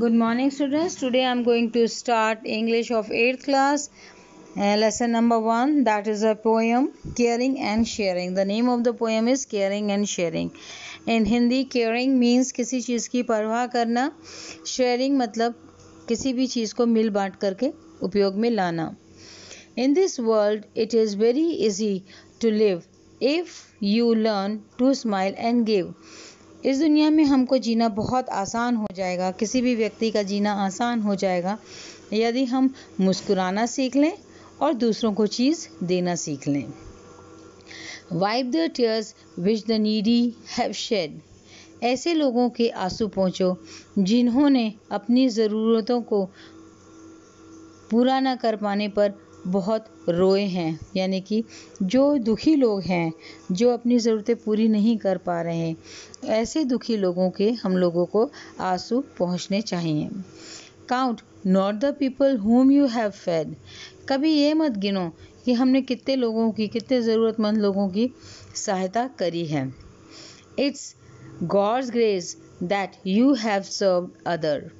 good morning students today I am going to start English of eighth class lesson number one that is a poem caring and sharing the name of the poem is caring and sharing in Hindi caring means किसी चीज़ की परवाह करना sharing मतलब किसी भी चीज़ को मिल बांट करके उपयोग में लाना in this world it is very easy to live if you learn to smile and give इस दुनिया में हमको जीना बहुत आसान हो जाएगा किसी भी व्यक्ति का जीना आसान हो जाएगा यदि हम मुस्कुराना सीख लें और दूसरों को चीज़ देना सीख लें wipe the tears which the needy have shed ऐसे लोगों के आंसू पहुँचो जिन्होंने अपनी ज़रूरतों को पूरा न कर पाने पर बहुत रोए हैं यानी कि जो दुखी लोग हैं जो अपनी ज़रूरतें पूरी नहीं कर पा रहे हैं ऐसे दुखी लोगों के हम लोगों को आंसू पहुंचने चाहिए count not the people whom you have fed कभी ये मत गिनो कि हमने कितने लोगों की कितने ज़रूरतमंद लोगों की सहायता करी है it's God's grace that you have serve other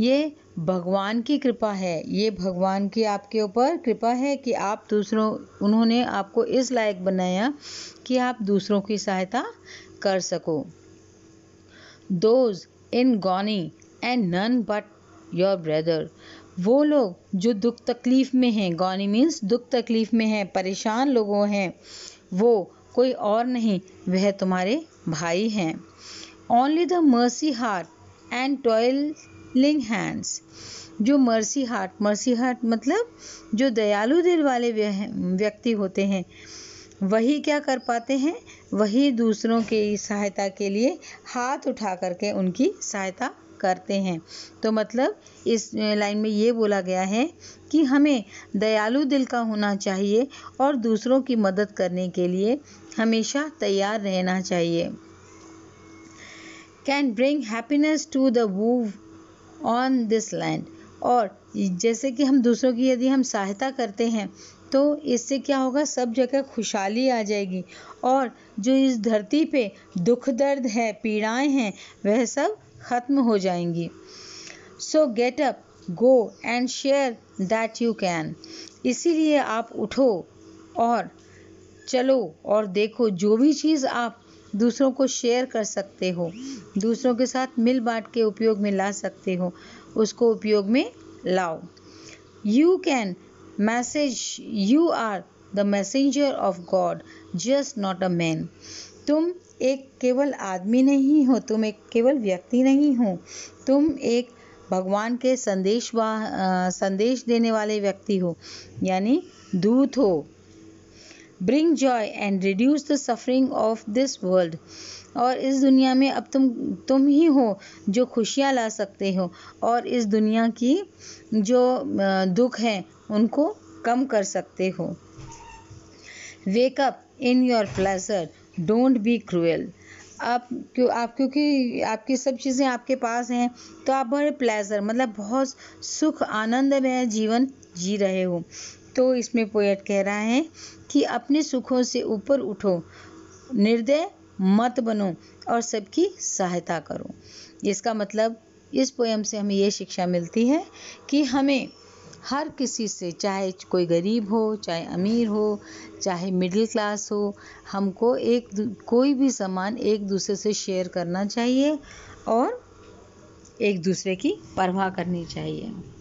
ये भगवान की कृपा है ये भगवान की आपके ऊपर कृपा है कि आप दूसरों उन्होंने आपको इस लायक बनाया कि आप दूसरों की सहायता कर सको those in agony and none but your brother वो लोग जो दुख तकलीफ़ में हैं गॉनी मीन्स दुख तकलीफ़ में हैं परेशान लोगों हैं वो कोई और नहीं वह तुम्हारे भाई हैं only the mercy heart and toiling hands जो मर्सी हार्ट मर्सी हार्ट मतलब जो दयालु दिल वाले व्यक्ति होते हैं वही क्या कर पाते हैं वही दूसरों की सहायता के लिए हाथ उठा करके उनकी सहायता करते हैं तो मतलब इस लाइन में ये बोला गया है कि हमें दयालु दिल का होना चाहिए और दूसरों की मदद करने के लिए हमेशा तैयार रहना चाहिए can bring happiness to the वूव ऑन दिस लैंड और जैसे कि हम दूसरों की यदि हम सहायता करते हैं तो इससे क्या होगा सब जगह खुशहाली आ जाएगी और जो इस धरती पे दुख दर्द है पीड़ाएं हैं वह सब खत्म हो जाएंगी so get up go and share that you can इसीलिए आप उठो और चलो और देखो जो भी चीज़ आप दूसरों को शेयर कर सकते हो दूसरों के साथ मिल बांट के उपयोग में ला सकते हो उसको उपयोग में लाओ you can message you are the messenger of God just not a man तुम एक केवल आदमी नहीं हो तुम एक केवल व्यक्ति नहीं हो तुम एक भगवान के संदेश संदेश देने वाले व्यक्ति हो यानी दूत हो bring joy and reduce the suffering of this world और इस दुनिया में अब तुम तुम ही हो जो खुशियाँ ला सकते हो और इस दुनिया की जो दुख है उनको कम कर सकते हो wake up in your pleasure don't be cruel आप क्यों आप क्योंकि आपकी सब चीज़ें आपके पास हैं तो आप बड़े प्लेजर मतलब बहुत सुख आनंद में जीवन जी रहे हो तो इसमें पोएट कह रहा है कि अपने सुखों से ऊपर उठो निर्दय मत बनो और सबकी सहायता करो इसका मतलब इस पोएम से हमें ये शिक्षा मिलती है कि हमें हर किसी से चाहे कोई गरीब हो चाहे अमीर हो चाहे मिडिल क्लास हो हमको एक कोई भी सामान एक दूसरे से शेयर करना चाहिए और एक दूसरे की परवाह करनी चाहिए